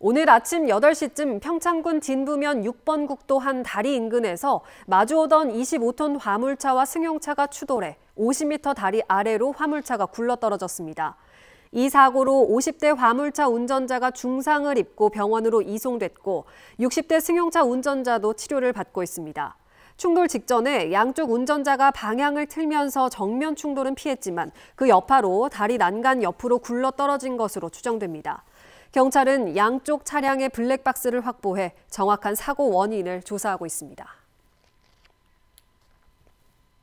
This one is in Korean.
오늘 아침 8시쯤 평창군 진부면 6번 국도 한 다리 인근에서 마주오던 25톤 화물차와 승용차가 추돌해 50m 다리 아래로 화물차가 굴러떨어졌습니다. 이 사고로 50대 화물차 운전자가 중상을 입고 병원으로 이송됐고 60대 승용차 운전자도 치료를 받고 있습니다. 충돌 직전에 양쪽 운전자가 방향을 틀면서 정면 충돌은 피했지만 그 여파로 다리 난간 옆으로 굴러 떨어진 것으로 추정됩니다. 경찰은 양쪽 차량의 블랙박스를 확보해 정확한 사고 원인을 조사하고 있습니다.